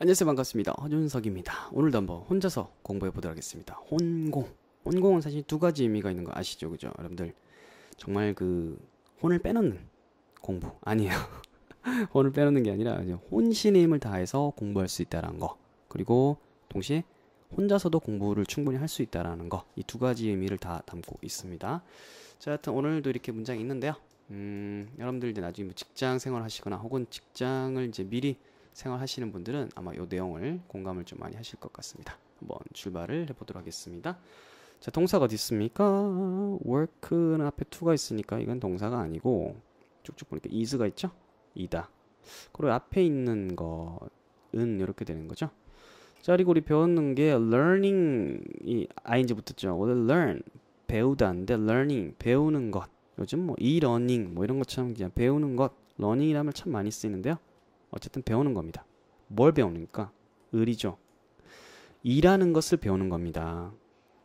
안녕하세요 반갑습니다 허준석입니다 오늘도 한번 혼자서 공부해 보도록 하겠습니다 혼공 혼공은 사실 두 가지 의미가 있는 거 아시죠 그죠 여러분들 정말 그 혼을 빼놓는 공부 아니에요 혼을 빼놓는 게 아니라 혼신의 힘을 다해서 공부할 수 있다라는 거 그리고 동시에 혼자서도 공부를 충분히 할 수 있다라는 거이 두 가지 의미를 다 담고 있습니다 자 하여튼 오늘도 이렇게 문장이 있는데요 음 여러분들 이제 나중에 뭐 직장 생활 하시거나 혹은 직장을 이제 미리 생활하시는 분들은 아마 이 내용을 공감을 좀 많이 하실 것 같습니다. 한번 출발을 해보도록 하겠습니다. 자, 동사가 어디 있습니까? work는 앞에 to가 있으니까 이건 동사가 아니고 쭉쭉 보니까 is가 있죠? 이다. 그리고 앞에 있는 것은 이렇게 되는 거죠. 자, 그리고 우리 배웠는 게 learning이 ing 붙었죠. 오늘 learn 배우다인데 learning 배우는 것. 요즘 뭐 e-learning 뭐 이런 것처럼 그냥 배우는 것 l e a r n i n g 이라말참 많이 쓰이는데요. 어쨌든 배우는 겁니다. 뭘 배우니까? 을이죠. 일하는 것을 배우는 겁니다.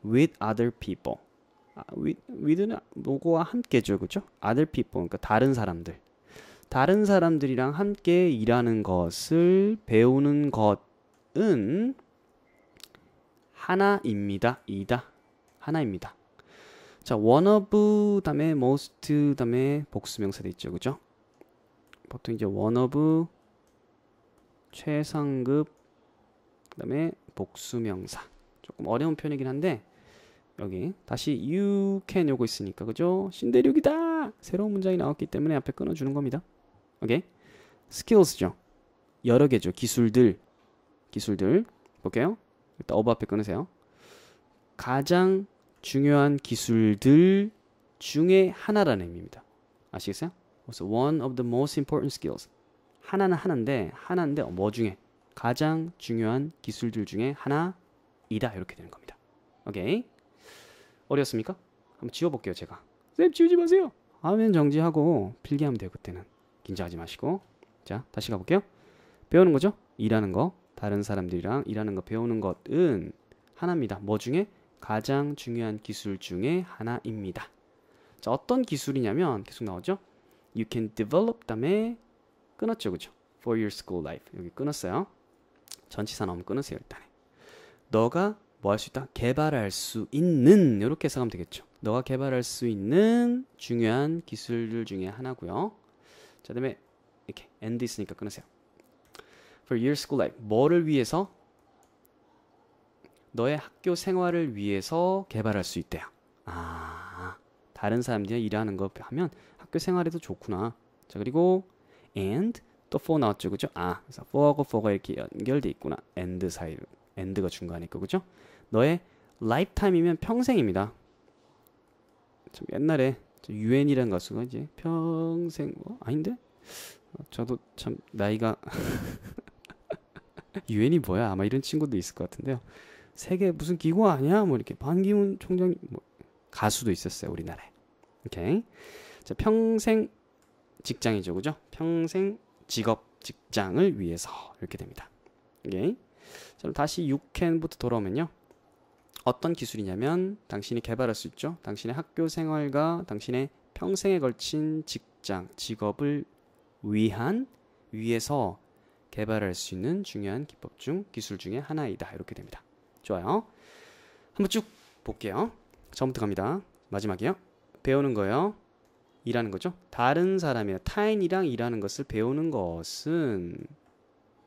with other people. 아, with, with는 뭐고와 함께죠. 그죠? other people. 그러니까 다른 사람들. 다른 사람들이랑 함께 일하는 것을 배우는 것은 하나입니다. 이다. 하나입니다. 자, one of 다음에 most 다음에 복수명사 도 있죠. 그죠? 보통 이제 one of 최상급 그다음에 복수명사 조금 어려운 표현이긴 한데 여기 다시 you can 요거 있으니까 그죠? 신대륙이다 새로운 문장이 나왔기 때문에 앞에 끊어주는 겁니다. 오케이 skills죠 여러 개죠 기술들 기술들 볼게요. 일단 어부 앞에 끊으세요. 가장 중요한 기술들 중에 하나라는 의미입니다. 아시겠어요? 그래서 one of the most important skills 하나는 하나인데 하나인데 뭐 중에 가장 중요한 기술들 중에 하나이다 이렇게 되는 겁니다. 오케이 어려웠습니까? 한번 지워볼게요 제가 쌤 지우지 마세요 화면 정지하고 필기하면 돼요 그때는 긴장하지 마시고 자 다시 가볼게요 배우는 거죠 일하는 거 다른 사람들이랑 일하는 거 배우는 것은 하나입니다 뭐 중에 가장 중요한 기술 중에 하나입니다 자 어떤 기술이냐면 계속 나오죠 you can develop 다음에 끊었죠 그죠 for your school life 여기 끊었어요 전치사 나오면 끊으세요 일단에 너가 뭐 할 수 있다? 개발할 수 있는 이렇게 해석하면 되겠죠 너가 개발할 수 있는 중요한 기술들 중에 하나고요 자 다음에 이렇게 end 있으니까 끊으세요 for your school life 뭐를 위해서? 너의 학교 생활을 위해서 개발할 수 있대요 아 다른 사람들이 일하는 거 하면 학교 생활에도 좋구나 자 그리고 and 또4 나왔죠, 그죠? 아, 그래서 4하고 4가 이렇게 연결돼 있구나. and 사이로. and가 중간에 있고, 그죠? 너의 lifetime이면 평생입니다. 참 옛날에 유엔이란 가수가 이제 평생 뭐, 어, 아닌데 저도 참 나이가 유엔이 뭐야 아마 이런 친구도 있을 것 같은데요 세계 무슨 기구 아니야 뭐 이렇게 반기문 총장 뭐 가수도 있었어요 우리나라에 오케이 자 평생 직장이죠. 그죠? 평생 직업 직장을 위해서 이렇게 됩니다. 이게 예. 자, 다시 6캔부터 돌아오면요. 어떤 기술이냐면 당신이 개발할 수 있죠. 당신의 학교 생활과 당신의 평생에 걸친 직장, 직업을 위한 위해서 개발할 수 있는 중요한 기법 중 기술 중의 하나이다. 이렇게 됩니다. 좋아요. 한번 쭉 볼게요. 처음부터 갑니다. 마지막이요. 배우는 거요. 예 일하는 거죠. 다른 사람이나 타인이랑 일하는 것을 배우는 것은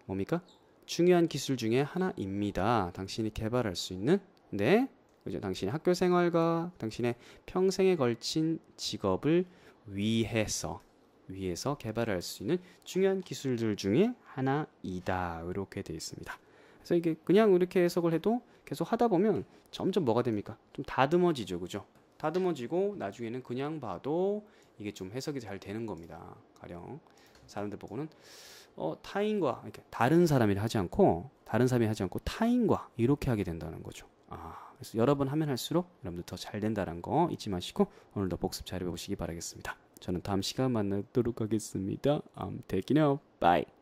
뭡니까? 중요한 기술 중에 하나입니다. 당신이 개발할 수 있는 네, 그죠? 당신의 학교 생활과 당신의 평생에 걸친 직업을 위해서 위해서 개발할 수 있는 중요한 기술들 중에 하나이다. 이렇게 되어 있습니다. 그래서 이게 그냥 이렇게 해석을 해도 계속 하다 보면 점점 뭐가 됩니까? 좀 다듬어지죠, 그죠? 다듬어지고 나중에는 그냥 봐도 이게 좀 해석이 잘 되는 겁니다. 가령 사람들 보고는 어, 타인과 이렇게 다른 사람이 하지 않고 다른 사람이 하지 않고 타인과 이렇게 하게 된다는 거죠. 아, 그래서 여러 번 하면 할수록 여러분들 더 잘 된다는 거 잊지 마시고 오늘도 복습 잘 해보시기 바라겠습니다. 저는 다음 시간 만나도록 하겠습니다. I'm taking off. Bye.